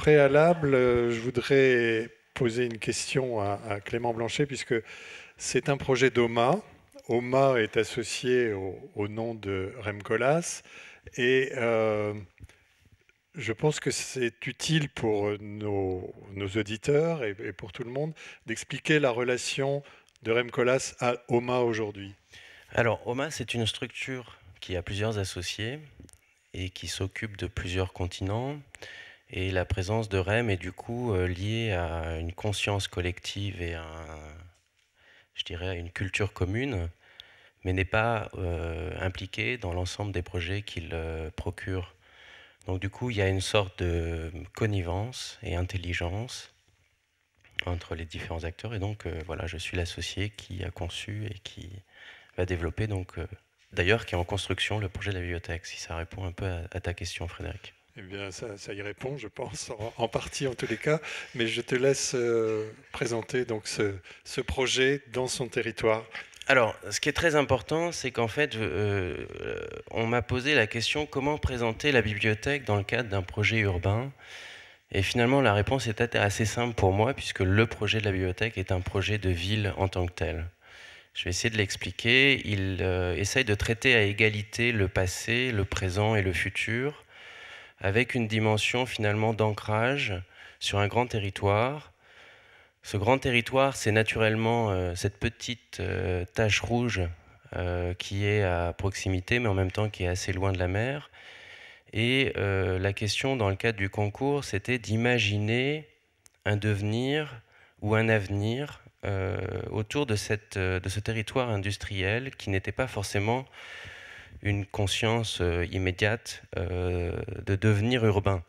préalable, euh, je voudrais poser une question à, Clément Blanchet, puisque c'est un projet d'OMA. OMA est associé au, nom de Remcolas. Et euh, je pense que c'est utile pour nos, auditeurs et, pour tout le monde d'expliquer la relation de Remcolas à OMA aujourd'hui. Alors, OMA, c'est une structure qui a plusieurs associés et qui s'occupe de plusieurs continents et la présence de REM est du coup euh, liée à une conscience collective et à, je dirais, à une culture commune, mais n'est pas euh, impliquée dans l'ensemble des projets qu'il euh, procure. Donc du coup, il y a une sorte de connivence et intelligence entre les différents acteurs. Et donc voilà, je suis l'associé qui a conçu et qui va développer, donc d'ailleurs qui est en construction, le projet de la bibliothèque, si ça répond un peu à ta question, Frédéric. Eh bien, ça, y répond, je pense, en, partie en tous les cas. Mais je te laisse euh, présenter donc ce, projet dans son territoire. Alors, ce qui est très important, c'est qu'en fait, euh, on m'a posé la question comment présenter la bibliothèque dans le cadre d'un projet urbain. Et finalement, la réponse est assez simple pour moi, puisque le projet de la bibliothèque est un projet de ville en tant que tel. Je vais essayer de l'expliquer. Il essaie euh, essaye de traiter à égalité le passé, le présent et le futur avec une dimension finalement d'ancrage sur un grand territoire. Ce grand territoire, c'est naturellement euh, cette petite euh, tache rouge euh, qui est à proximité, mais en même temps qui est assez loin de la mer. Et la question dans le cadre du concours, c'était d'imaginer un devenir ou un avenir autour de ce territoire industriel qui n'était pas forcément une conscience euh, immédiate euh, de devenir urbain.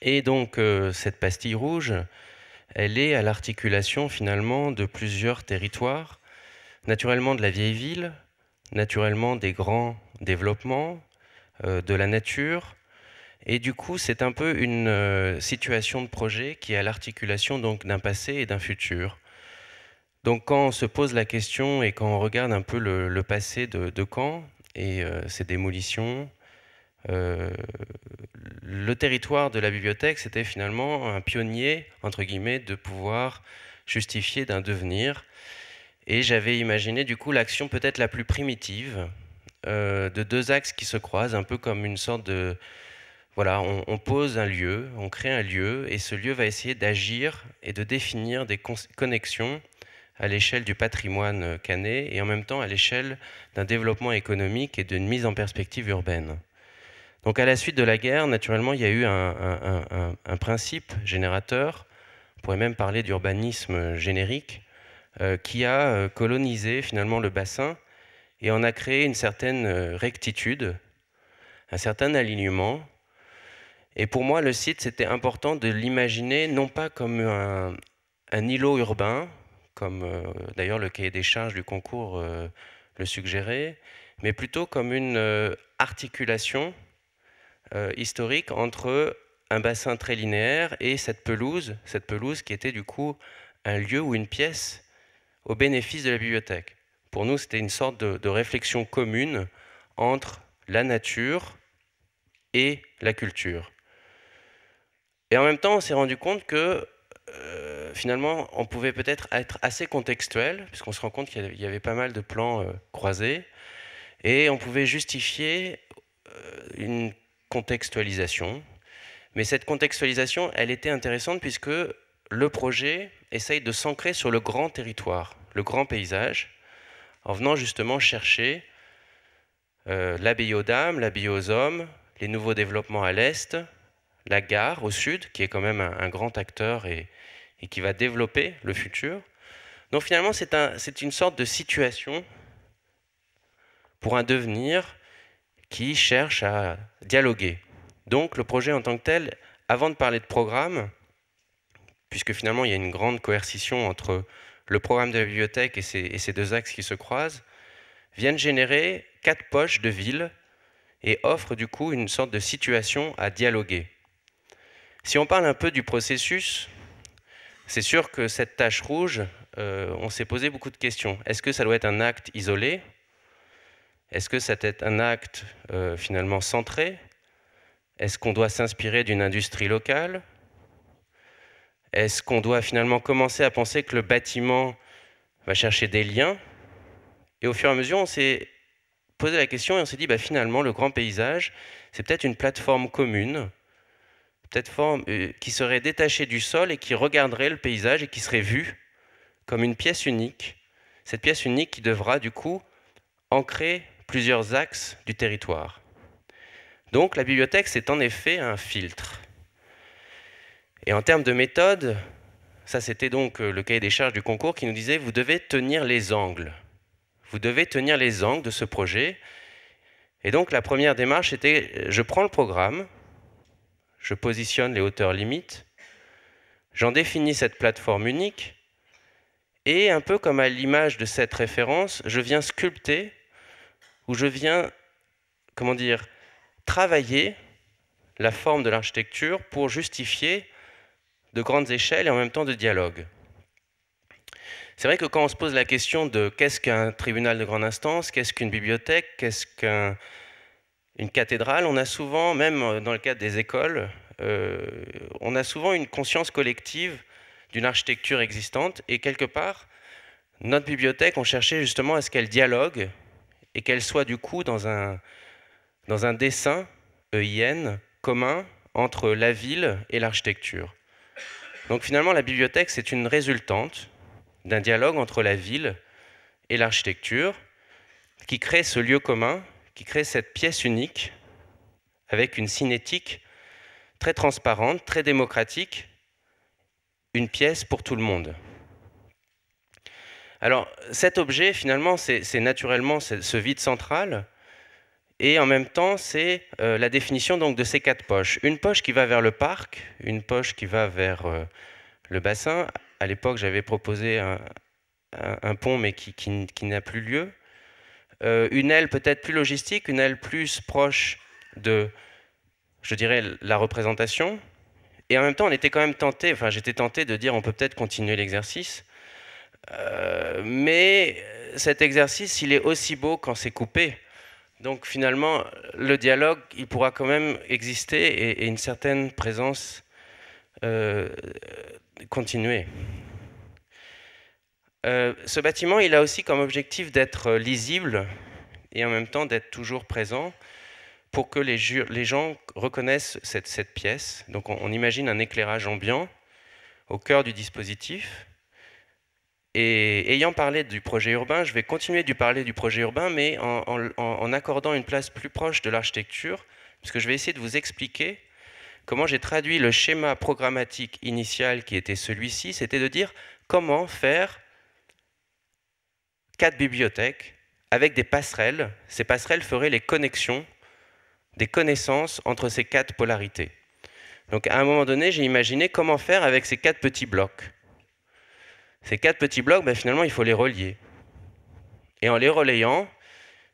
Et donc euh, cette pastille rouge, elle est à l'articulation finalement de plusieurs territoires, naturellement de la vieille ville, naturellement des grands développements, de la nature. Et du coup, c'est un peu une situation de projet qui est à l'articulation donc d'un passé et d'un futur. Donc quand on se pose la question et quand on regarde un peu le, passé de, de Caen, et euh, ces démolitions. Euh, le territoire de la bibliothèque, c'était finalement un pionnier, entre guillemets, de pouvoir justifier d'un devenir. Et j'avais imaginé du coup l'action peut-être la plus primitive, euh, de deux axes qui se croisent, un peu comme une sorte de... Voilà, on pose un lieu, on crée un lieu, et ce lieu va essayer d'agir et de définir des connexions à l'échelle du patrimoine euh, canet et en même temps à l'échelle d'un développement économique et d'une mise en perspective urbaine. Donc à la suite de la guerre, naturellement, il y a eu un, principe générateur, on pourrait même parler d'urbanisme générique, euh, qui a euh, colonisé finalement le bassin et en a créé une certaine rectitude, un certain alignement. Et pour moi, le site, c'était important de l'imaginer non pas comme un îlot urbain, comme euh, d'ailleurs le cahier des charges du concours euh, le suggérait, mais plutôt comme une euh, articulation historique entre un bassin très linéaire et cette pelouse, cette pelouse qui était du coup un lieu ou une pièce au bénéfice de la bibliothèque. Pour nous, c'était une sorte de réflexion commune entre la nature et la culture. Et en même temps, on s'est rendu compte que euh, finalement, on pouvait peut-être être assez contextuel, puisqu'on se rend compte qu'il y, avait pas mal de plans euh, croisés, et on pouvait justifier euh, une contextualisation. Mais cette contextualisation, elle était intéressante puisque le projet essaye de s'ancrer sur le grand territoire, le grand paysage, en venant justement chercher euh, l'abbaye aux dames, l'abbaye aux hommes, les nouveaux développements à l'Est, la gare au sud, qui est quand même un, grand acteur et, qui va développer le futur. Donc finalement, c'est une sorte de situation pour un devenir qui cherche à dialoguer. Donc le projet en tant que tel, avant de parler de programme, puisque finalement il y a une grande coercition entre le programme de la bibliothèque et ces, deux axes qui se croisent, viennent générer quatre poches de ville et offrent du coup une sorte de situation à dialoguer. Si on parle un peu du processus, c'est sûr que cette tâche rouge, euh, on s'est posé beaucoup de questions. Est-ce que ça doit être un acte isolé Est-ce que ça doit être un acte euh, finalement centré Est-ce qu'on doit s'inspirer d'une industrie locale Est-ce qu'on doit finalement commencer à penser que le bâtiment va chercher des liens Et au fur et à mesure, on s'est posé la question et on s'est dit, bah, finalement, le grand paysage, c'est peut-être une plateforme commune euh, qui serait détachée du sol et qui regarderait le paysage et qui serait vue comme une pièce unique. Cette pièce unique qui devra du coup ancrer plusieurs axes du territoire. Donc la bibliothèque, c'est en effet un filtre. Et en termes de méthode, ça c'était donc euh, le cahier des charges du concours qui nous disait, vous devez tenir les angles. Vous devez tenir les angles de ce projet. Et donc la première démarche était, euh, je prends le programme, je positionne les hauteurs limites, j'en définis cette plateforme unique, et un peu comme à l'image de cette référence, je viens sculpter, ou je viens, comment dire, travailler la forme de l'architecture pour justifier de grandes échelles et en même temps de dialogue. C'est vrai que quand on se pose la question de qu'est-ce qu'un tribunal de grande instance, qu'est-ce qu'une bibliothèque, qu'est-ce qu'un une cathédrale, on a souvent, même euh, dans le cadre des écoles, euh, on a souvent une conscience collective d'une architecture existante et quelque part, notre bibliothèque, on cherchait justement à ce qu'elle dialogue et qu'elle soit du coup dans un, dans un dessin EIN euh, commun entre la ville et l'architecture. Donc finalement, la bibliothèque, c'est une résultante d'un dialogue entre la ville et l'architecture qui crée ce lieu commun qui crée cette pièce unique avec une cinétique très transparente, très démocratique, une pièce pour tout le monde. Alors cet objet, finalement, c'est naturellement ce vide central, et en même temps, c'est euh, la définition donc, de ces quatre poches. Une poche qui va vers le parc, une poche qui va vers euh, le bassin. À l'époque, j'avais proposé un, pont, mais qui n'a plus lieu. Euh, une aile peut-être plus logistique, une aile plus proche de, je dirais, la représentation. Et en même temps, on était quand même tenté, enfin j'étais tenté de dire on peut peut-être continuer l'exercice. Euh, mais cet exercice, il est aussi beau quand c'est coupé. Donc finalement, le dialogue, il pourra quand même exister et, une certaine présence euh, continuer. Euh, ce bâtiment, il a aussi comme objectif d'être euh, lisible et en même temps d'être toujours présent pour que les, les gens reconnaissent cette, cette pièce. Donc on, imagine un éclairage ambiant au cœur du dispositif. Et ayant parlé du projet urbain, je vais continuer de parler du projet urbain, mais en, en accordant une place plus proche de l'architecture, puisque je vais essayer de vous expliquer comment j'ai traduit le schéma programmatique initial qui était celui-ci, c'était de dire comment faire quatre bibliothèques avec des passerelles. Ces passerelles feraient les connexions des connaissances entre ces quatre polarités. Donc à un moment donné, j'ai imaginé comment faire avec ces quatre petits blocs. Ces quatre petits blocs, ben, finalement, il faut les relier. Et en les relayant,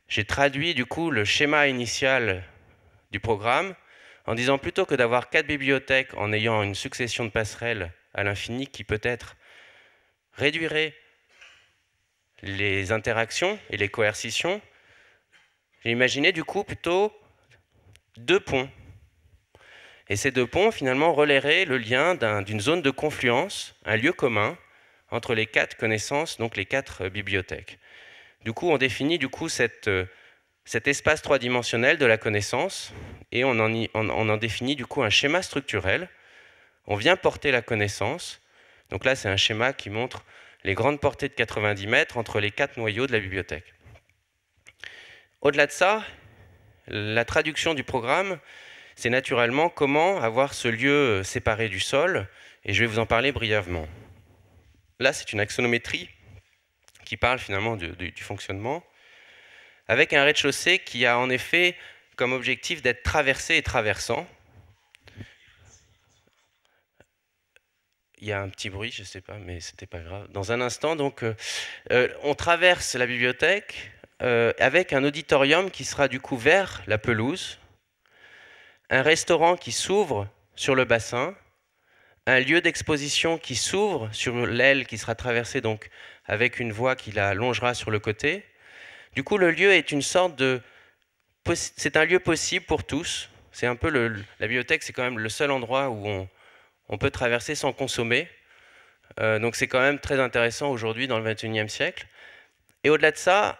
j'ai traduit du coup le schéma initial du programme en disant plutôt que d'avoir quatre bibliothèques en ayant une succession de passerelles à l'infini qui peut-être réduirait les interactions et les coercitions, j'ai imaginé du coup plutôt deux ponts. Et ces deux ponts, finalement, relaieraient le lien d'une zone de confluence, un lieu commun, entre les quatre connaissances, donc les quatre euh, bibliothèques. Du coup, on définit du coup euh, cet espace trois-dimensionnel de la connaissance et on en, on en définit du coup un schéma structurel. On vient porter la connaissance. Donc là, c'est un schéma qui montre les grandes portées de 90 mètres entre les quatre noyaux de la bibliothèque. Au-delà de ça, la traduction du programme, c'est naturellement comment avoir ce lieu euh, séparé du sol, et je vais vous en parler brièvement. Là, c'est une axonométrie qui parle finalement du, du fonctionnement, avec un rez-de-chaussée qui a en effet comme objectif d'être traversé et traversant, Il y a un petit bruit, je ne sais pas, mais ce n'était pas grave. Dans un instant, donc, euh, euh, on traverse la bibliothèque euh, avec un auditorium qui sera du coup vers la pelouse, un restaurant qui s'ouvre sur le bassin, un lieu d'exposition qui s'ouvre sur l'aile qui sera traversée donc avec une voie qui la longera sur le côté. Du coup, le lieu est une sorte de... C'est un lieu possible pour tous. C'est un peu La bibliothèque, c'est quand même le seul endroit où on on peut traverser sans consommer. Euh, donc c'est quand même très intéressant aujourd'hui dans le 21e siècle. Et au-delà de ça,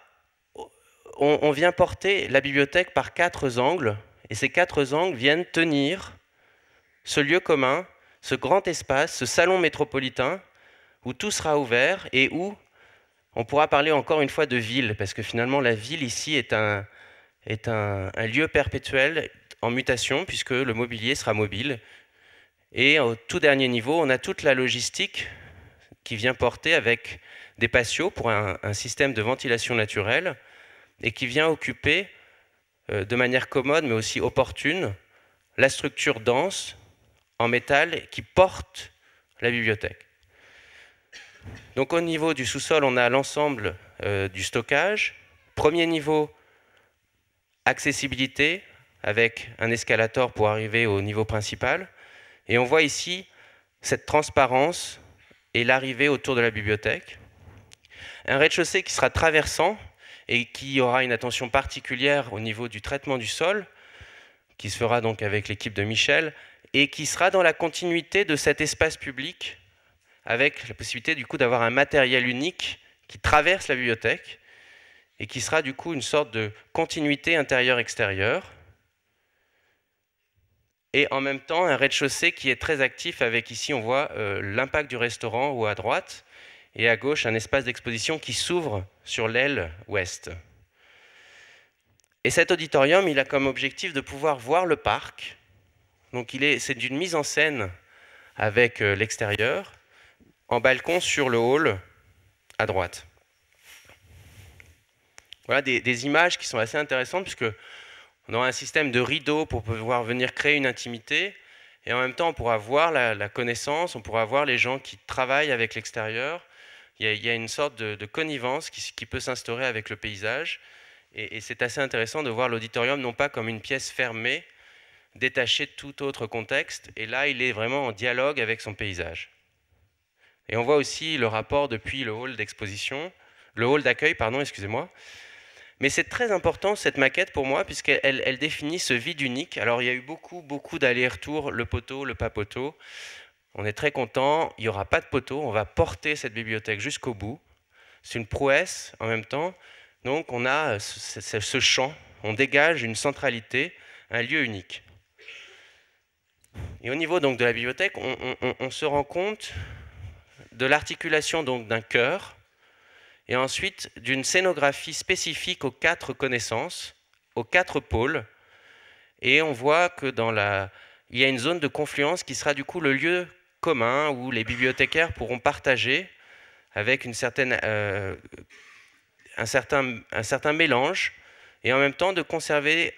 on, vient porter la bibliothèque par quatre angles, et ces quatre angles viennent tenir ce lieu commun, ce grand espace, ce salon métropolitain, où tout sera ouvert et où on pourra parler encore une fois de ville, parce que finalement la ville ici est un lieu perpétuel en mutation, puisque le mobilier sera mobile, et au tout dernier niveau, on a toute la logistique qui vient porter avec des patios pour un, système de ventilation naturelle et qui vient occuper euh, de manière commode mais aussi opportune la structure dense en métal qui porte la bibliothèque. Donc au niveau du sous-sol, on a l'ensemble euh, du stockage. Premier niveau, accessibilité avec un escalator pour arriver au niveau principal. Et on voit ici cette transparence et l'arrivée autour de la bibliothèque. Un rez-de-chaussée qui sera traversant et qui aura une attention particulière au niveau du traitement du sol, qui se fera donc avec l'équipe de Michel, et qui sera dans la continuité de cet espace public, avec la possibilité du coup d'avoir un matériel unique qui traverse la bibliothèque, et qui sera du coup une sorte de continuité intérieure-extérieure, et en même temps un rez-de-chaussée qui est très actif avec ici on voit euh, l'impact du restaurant ou à droite et à gauche un espace d'exposition qui s'ouvre sur l'aile ouest. Et cet auditorium, il a comme objectif de pouvoir voir le parc. Donc il est, c'est d'une mise en scène avec euh, l'extérieur, en balcon sur le hall à droite. Voilà des, des images qui sont assez intéressantes puisque on aura un système de rideaux pour pouvoir venir créer une intimité. Et en même temps, on pourra voir la, connaissance, on pourra voir les gens qui travaillent avec l'extérieur. Il, y, a une sorte de, connivence qui, peut s'instaurer avec le paysage. Et, c'est assez intéressant de voir l'auditorium non pas comme une pièce fermée, détachée de tout autre contexte. Et là, il est vraiment en dialogue avec son paysage. Et on voit aussi le rapport depuis le hall d'exposition, le hall d'accueil, pardon, excusez-moi, mais c'est très important cette maquette pour moi, puisqu'elle définit ce vide unique. Alors il y a eu beaucoup, beaucoup d'allers-retours, le poteau, le pas poteau. On est très content, il n'y aura pas de poteau, on va porter cette bibliothèque jusqu'au bout. C'est une prouesse en même temps. Donc on a euh, ce, champ, on dégage une centralité, un lieu unique. Et au niveau donc, de la bibliothèque, on, se rend compte de l'articulation donc d'un cœur, et ensuite d'une scénographie spécifique aux quatre connaissances, aux quatre pôles. Et on voit que dans la... il y a une zone de confluence qui sera du coup le lieu commun où les bibliothécaires pourront partager avec une certaine, euh, un, certain, un certain mélange et en même temps de conserver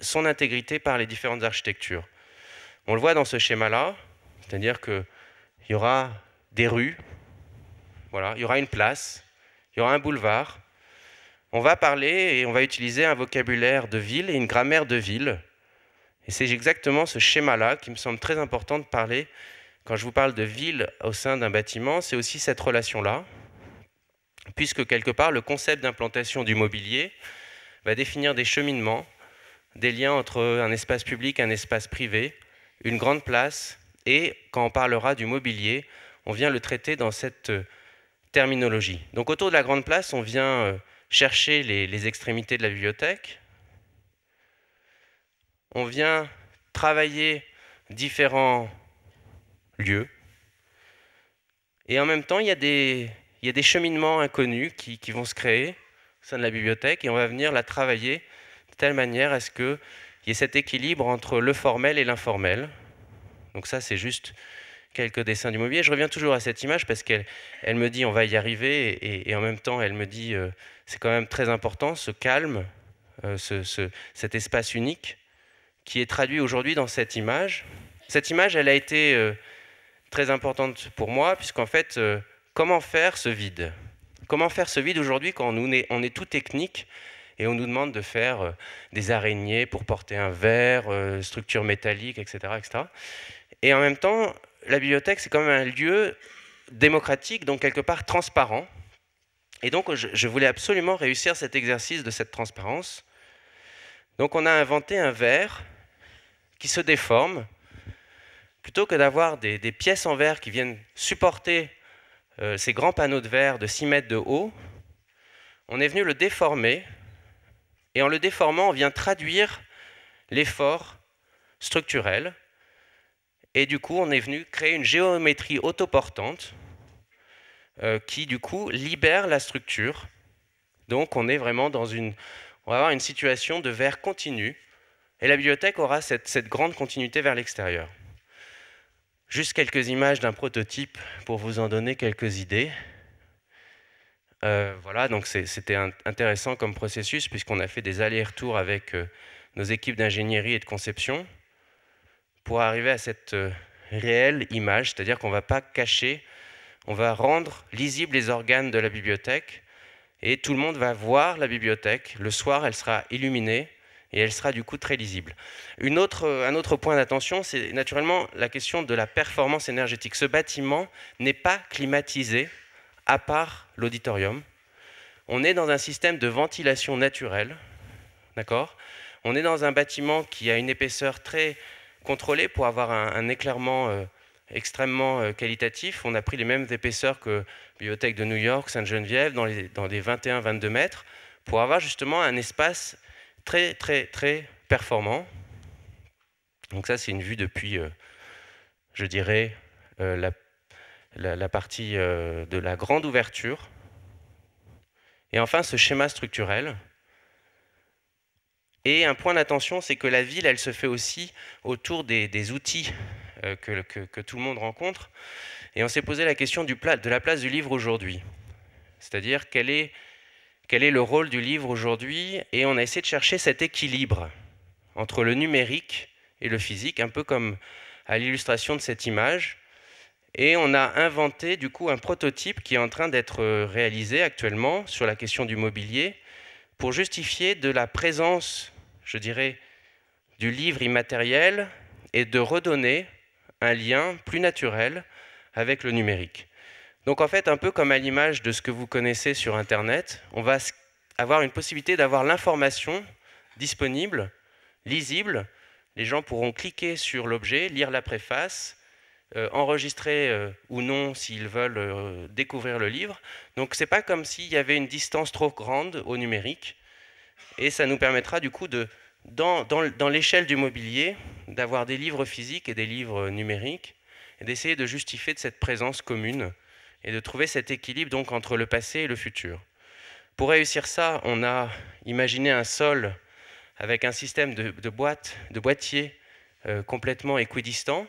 son intégrité par les différentes architectures. On le voit dans ce schéma-là, c'est-à-dire qu'il y aura des rues, voilà, il y aura une place, il y aura un boulevard. On va parler et on va utiliser un vocabulaire de ville et une grammaire de ville. Et c'est exactement ce schéma-là qui me semble très important de parler quand je vous parle de ville au sein d'un bâtiment. C'est aussi cette relation-là, puisque quelque part, le concept d'implantation du mobilier va définir des cheminements, des liens entre un espace public, un espace privé, une grande place, et quand on parlera du mobilier, on vient le traiter dans cette terminologie. Donc autour de la grande place, on vient euh, chercher les, extrémités de la bibliothèque. On vient travailler différents lieux. Et en même temps, il y a des, il cheminements inconnus qui, qui, vont se créer au sein de la bibliothèque et on va venir la travailler de telle manière à ce qu'il y ait cet équilibre entre le formel et l'informel. Donc ça, c'est juste quelques dessins du mobilier. Je reviens toujours à cette image parce qu'elle elle me dit on va y arriver et, en même temps elle me dit euh, c'est quand même très important ce calme, euh, ce, cet espace unique qui est traduit aujourd'hui dans cette image. Cette image, elle a été euh, très importante pour moi puisqu'en fait, comment faire ce vide Comment faire ce vide aujourd'hui quand on est, on est tout technique et on nous demande de faire des araignées pour porter un verre, structure métallique, etc., etc. Et en même temps, la bibliothèque, c'est quand même un lieu démocratique, donc quelque part transparent. Et donc, je, voulais absolument réussir cet exercice de cette transparence. Donc, on a inventé un verre qui se déforme. Plutôt que d'avoir des, pièces en verre qui viennent supporter euh, ces grands panneaux de verre de 6 mètres de haut, on est venu le déformer. Et en le déformant, on vient traduire l'effort structurel et du coup, on est venu créer une géométrie autoportante euh, qui, du coup, libère la structure. Donc, on est vraiment dans une... On va avoir une situation de verre continu. Et la bibliothèque aura cette, grande continuité vers l'extérieur. Juste quelques images d'un prototype pour vous en donner quelques idées. Euh, voilà, donc c'était intéressant comme processus puisqu'on a fait des allers-retours avec euh, nos équipes d'ingénierie et de conception pour arriver à cette euh, réelle image, c'est-à-dire qu'on ne va pas cacher, on va rendre lisibles les organes de la bibliothèque et tout le monde va voir la bibliothèque. Le soir, elle sera illuminée et elle sera du coup très lisible. Euh, un autre point d'attention, c'est naturellement la question de la performance énergétique. Ce bâtiment n'est pas climatisé à part l'auditorium. On est dans un système de ventilation naturelle, d'accord On est dans un bâtiment qui a une épaisseur très contrôlé pour avoir un, éclairement euh, extrêmement euh, qualitatif. On a pris les mêmes épaisseurs que Bibliothèque de New York, Sainte-Geneviève, dans, les, dans des 21-22 mètres, pour avoir justement un espace très, très, très performant. Donc ça, c'est une vue depuis, euh, je dirais, la, partie de la grande ouverture. Et enfin, ce schéma structurel, et un point d'attention, c'est que la ville, elle se fait aussi autour des, outils euh, que, tout le monde rencontre. Et on s'est posé la question du de la place du livre aujourd'hui. C'est-à-dire quel est, quel est le rôle du livre aujourd'hui Et on a essayé de chercher cet équilibre entre le numérique et le physique, un peu comme à l'illustration de cette image. Et on a inventé du coup un prototype qui est en train d'être euh, réalisé actuellement sur la question du mobilier pour justifier de la présence je dirais, du livre immatériel et de redonner un lien plus naturel avec le numérique. Donc en fait, un peu comme à l'image de ce que vous connaissez sur Internet, on va avoir une possibilité d'avoir l'information disponible, lisible. Les gens pourront cliquer sur l'objet, lire la préface, euh, enregistrer euh, ou non s'ils veulent euh, découvrir le livre. Donc ce n'est pas comme s'il y avait une distance trop grande au numérique. Et ça nous permettra du coup de, dans, dans, l'échelle du mobilier, d'avoir des livres physiques et des livres numériques, et d'essayer de justifier cette présence commune, et de trouver cet équilibre donc entre le passé et le futur. Pour réussir ça, on a imaginé un sol avec un système de, boîtes, de boîtiers euh, complètement équidistants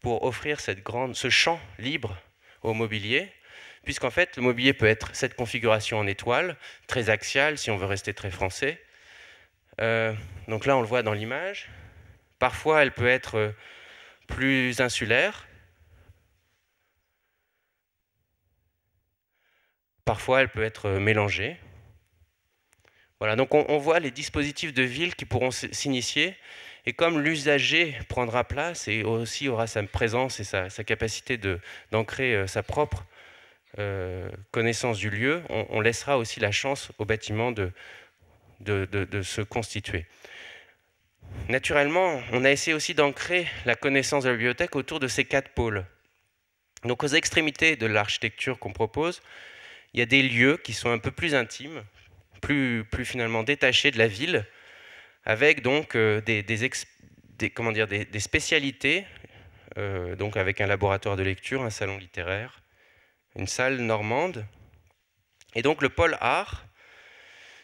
pour offrir ce champ libre au mobilier puisqu'en fait, le mobilier peut être cette configuration en étoile, très axiale, si on veut rester très français. Euh, donc là, on le voit dans l'image. Parfois, elle peut être euh, plus insulaire. Parfois, elle peut être euh, mélangée. Voilà, donc on, voit les dispositifs de ville qui pourront s'initier. Et comme l'usager prendra place et aussi aura sa présence et sa capacité d'ancrer sa propre euh, connaissance du lieu, on, laissera aussi la chance au bâtiment de, se constituer. Naturellement, on a essayé aussi d'ancrer la connaissance de la bibliothèque autour de ces quatre pôles. Donc aux extrémités de l'architecture qu'on propose, il y a des lieux qui sont un peu plus intimes, plus, finalement détachés de la ville, avec donc euh, des, des spécialités, euh, donc avec un laboratoire de lecture, un salon littéraire, une salle normande. Et donc le pôle art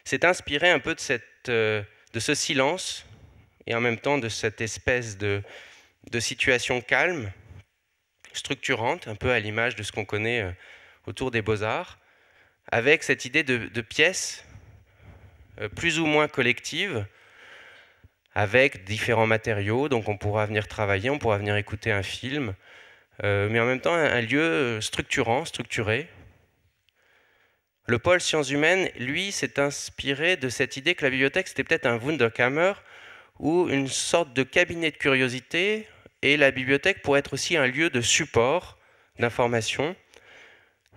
s'est inspiré un peu de, euh, ce silence et en même temps de cette espèce de, situation calme, structurante, un peu à l'image de ce qu'on connaît euh, autour des beaux-arts, avec cette idée de, de pièces euh, plus ou moins collectives, avec différents matériaux, donc on pourra venir travailler, on pourra venir écouter un film, euh, mais en même temps un, lieu euh, structurant, structuré. Le pôle sciences humaines, lui, s'est inspiré de cette idée que la bibliothèque, c'était peut-être un Wunderkammer ou une sorte de cabinet de curiosité, et la bibliothèque pourrait être aussi un lieu de support d'information.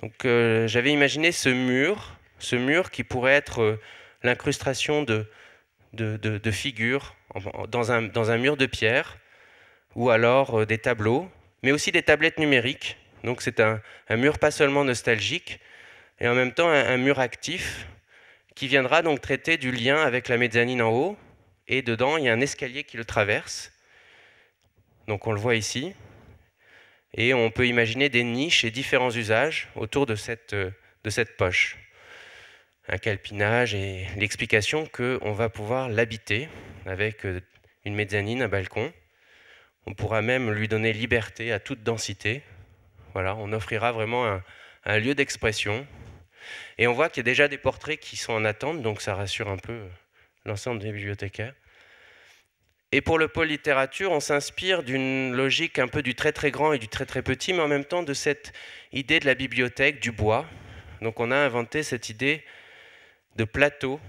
Donc euh, j'avais imaginé ce mur, ce mur qui pourrait être l'incrustation de, figures dans un, mur de pierre, ou alors des tableaux, mais aussi des tablettes numériques. Donc c'est un, mur pas seulement nostalgique, et en même temps un, mur actif qui viendra donc traiter du lien avec la mezzanine en haut, et dedans il y a un escalier qui le traverse. Donc on le voit ici, et on peut imaginer des niches et différents usages autour de cette, de cette poche. Un calpinage et l'explication qu'on va pouvoir l'habiter avec euh, une mezzanine, un balcon. On pourra même lui donner liberté à toute densité. Voilà, on offrira vraiment un, un lieu d'expression. Et on voit qu'il y a déjà des portraits qui sont en attente, donc ça rassure un peu l'ensemble des bibliothécaires. Et pour le pôle littérature, on s'inspire d'une logique un peu du très très grand et du très très petit, mais en même temps de cette idée de la bibliothèque, du bois. Donc on a inventé cette idée de plateau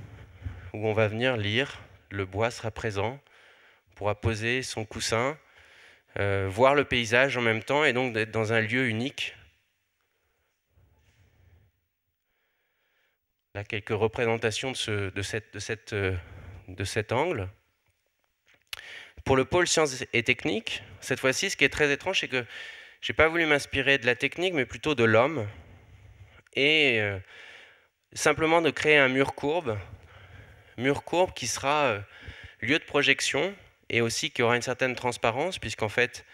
où on va venir lire, le bois sera présent, on pourra poser son coussin, euh, voir le paysage en même temps et donc d'être dans un lieu unique. Là, quelques représentations euh, de, cet angle. Pour le pôle sciences et techniques, cette fois-ci, ce qui est très étrange, c'est que je n'ai pas voulu m'inspirer de la technique, mais plutôt de l'homme. Et euh, simplement de créer un mur courbe, mur courbe qui sera lieu de projection et aussi qu'il y aura une certaine transparence, puisqu'en fait,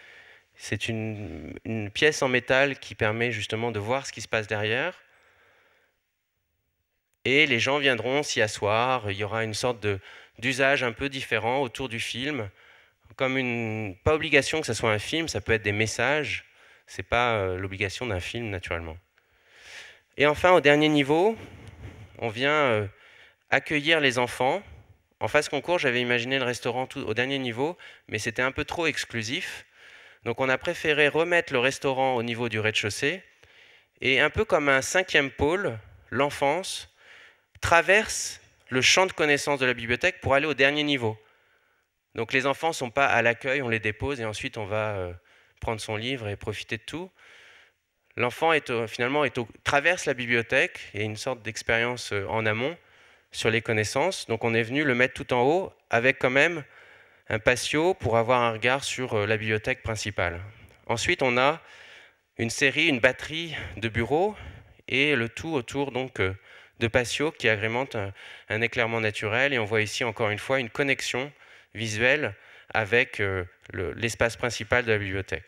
c'est une, pièce en métal qui permet justement de voir ce qui se passe derrière. Et les gens viendront s'y asseoir, il y aura une sorte d'usage un peu différent autour du film, comme une... Pas obligation que ce soit un film, ça peut être des messages, Ce n'est pas euh, l'obligation d'un film naturellement. Et enfin, au dernier niveau, on vient euh, accueillir les enfants en phase concours, j'avais imaginé le restaurant tout, au dernier niveau, mais c'était un peu trop exclusif. Donc on a préféré remettre le restaurant au niveau du rez-de-chaussée. Et un peu comme un cinquième pôle, l'enfance traverse le champ de connaissances de la bibliothèque pour aller au dernier niveau. Donc les enfants ne sont pas à l'accueil, on les dépose et ensuite on va euh, prendre son livre et profiter de tout. L'enfant est, finalement traverse la bibliothèque et une sorte d'expérience euh, en amont sur les connaissances. Donc on est venu le mettre tout en haut avec quand même un patio pour avoir un regard sur euh, la bibliothèque principale. Ensuite, on a une série, une batterie de bureaux et le tout autour donc euh, de patios qui agrémentent un, éclairement naturel. Et on voit ici encore une fois une connexion visuelle avec euh, l'espace principal de la bibliothèque.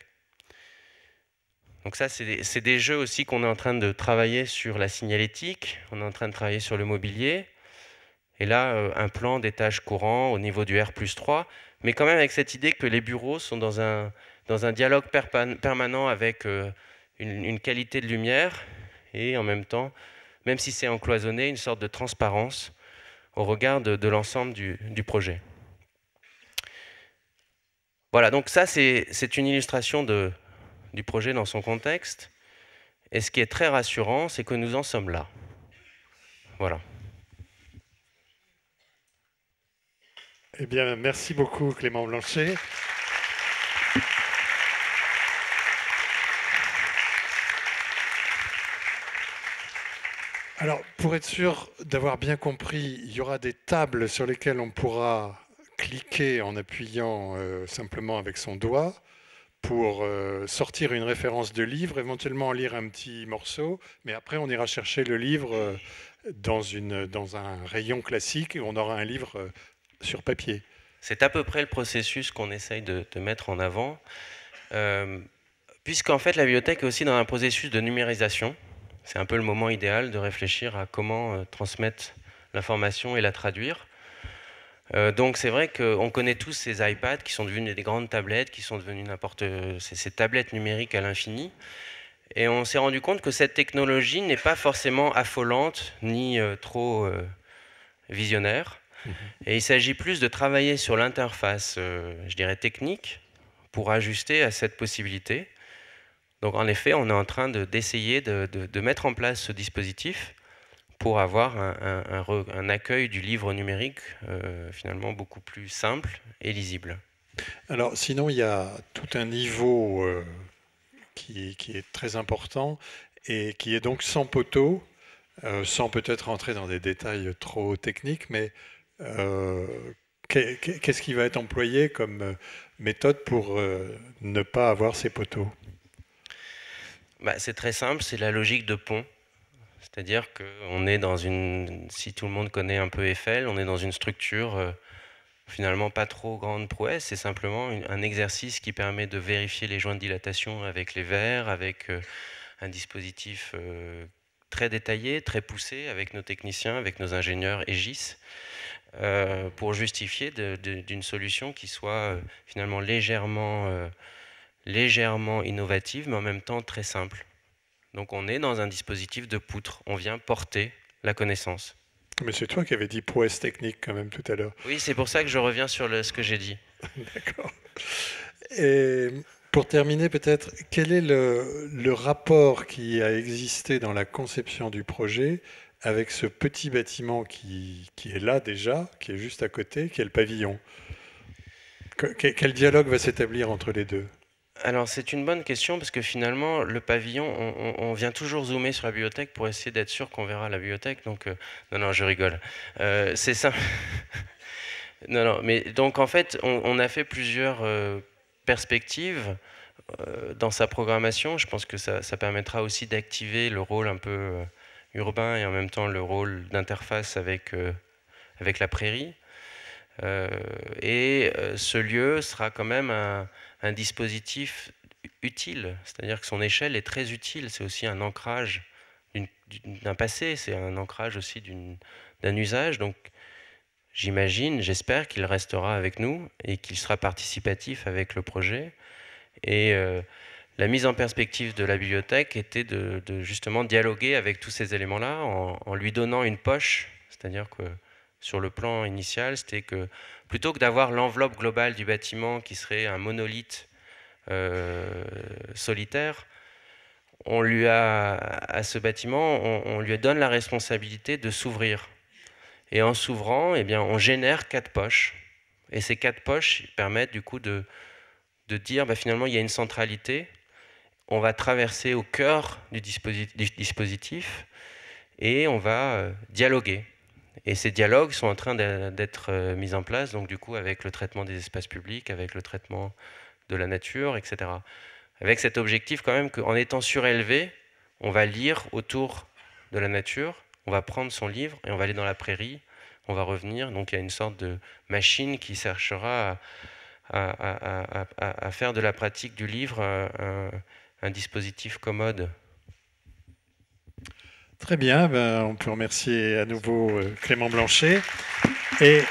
Donc ça, c'est des, jeux aussi qu'on est en train de travailler sur la signalétique, on est en train de travailler sur le mobilier. Et là, euh, un plan des tâches au niveau du R 3, mais quand même avec cette idée que les bureaux sont dans un, dans un dialogue permanent avec euh, une, qualité de lumière et en même temps, même si c'est encloisonné, une sorte de transparence au regard de, l'ensemble du, du, projet. Voilà, donc ça c'est une illustration de, du projet dans son contexte. Et ce qui est très rassurant, c'est que nous en sommes là. Voilà. Eh bien, merci beaucoup Clément Blanchet. Alors, pour être sûr d'avoir bien compris, il y aura des tables sur lesquelles on pourra cliquer en appuyant euh, simplement avec son doigt pour euh, sortir une référence de livre, éventuellement en lire un petit morceau, mais après on ira chercher le livre euh, dans, une, dans un rayon classique et on aura un livre sur papier. C'est à peu près le processus qu'on essaye de, mettre en avant, euh, puisqu'en fait la bibliothèque est aussi dans un processus de numérisation. C'est un peu le moment idéal de réfléchir à comment euh, transmettre l'information et la traduire. Euh, donc c'est vrai qu'on connaît tous ces iPads qui sont devenus des grandes tablettes, qui sont devenues n'importe ces tablettes numériques à l'infini. Et on s'est rendu compte que cette technologie n'est pas forcément affolante ni trop visionnaire Mhm. Et il s'agit plus de travailler sur l'interface, euh, je dirais, technique pour ajuster à cette possibilité. Donc en effet, on est en train d'essayer de, mettre en place ce dispositif pour avoir un, accueil du livre numérique euh, finalement beaucoup plus simple et lisible. Alors sinon, il y a tout un niveau euh, qui, est très important et qui est donc sans poteau, sans peut-être rentrer dans des détails trop techniques, mais euh, qu'est-ce qui va être employé comme euh, méthode pour euh, ne pas avoir ces poteaux bah, C'est très simple, c'est la logique de pont. C'est-à-dire qu'on est dans une, si tout le monde connaît un peu Eiffel, on est dans une structure finalement pas trop grande prouesse, c'est simplement un exercice qui permet de vérifier les joints de dilatation avec les verres, avec un dispositif très détaillé, très poussé, avec nos techniciens, avec nos ingénieurs EGIS. Euh, pour justifier d'une solution qui soit euh, finalement légèrement, euh, légèrement innovative, mais en même temps très simple. Donc on est dans un dispositif de poutre, on vient porter la connaissance. Mais c'est toi qui avais dit prouesse technique quand même tout à l'heure. Oui, c'est pour ça que je reviens sur ce que j'ai dit. D'accord. Et pour terminer peut-être, quel est le, le rapport qui a existé dans la conception du projet avec ce petit bâtiment qui, qui, est là déjà, qui est juste à côté, qui est le pavillon. quel dialogue va s'établir entre les deux alors c'est une bonne question parce que finalement le pavillon, on, vient toujours zoomer sur la bibliothèque pour essayer d'être sûr qu'on verra la bibliothèque. Donc euh, non non je rigole. Euh, c'est ça. non non mais donc en fait on, a fait plusieurs euh, perspectives dans sa programmation. Je pense que ça, ça permettra aussi d'activer le rôle un peu urbain et en même temps le rôle d'interface avec, euh, avec la prairie. Euh, et euh, ce lieu sera quand même un, dispositif utile, c'est-à-dire que son échelle est très utile, c'est aussi un ancrage d'un passé, c'est un ancrage aussi d'un usage. Donc j'imagine, j'espère qu'il restera avec nous et qu'il sera participatif avec le projet. Et la mise en perspective de la bibliothèque était de, justement dialoguer avec tous ces éléments-là en, lui donnant une poche, c'est-à-dire que sur le plan initial, c'était que plutôt que d'avoir l'enveloppe globale du bâtiment qui serait un monolithe euh, solitaire, on lui a, à ce bâtiment, on, lui donne la responsabilité de s'ouvrir. Et en s'ouvrant, eh bien, on génère quatre poches. Et ces quatre poches permettent du coup de, de dire, bah, finalement, il y a une centralité, on va traverser au cœur du, dispositif, et on va euh, dialoguer. Et ces dialogues sont en train d'être euh, mis en place, donc du coup avec le traitement des espaces publics, avec le traitement de la nature, etc. Avec cet objectif quand même qu'en étant surélevé, on va lire autour de la nature, on va prendre son livre et on va aller dans la prairie, on va revenir. Donc il y a une sorte de machine qui cherchera à, faire de la pratique du livre un dispositif commode. Très bien, ben, on peut remercier à nouveau euh, Clément Blanchet. Et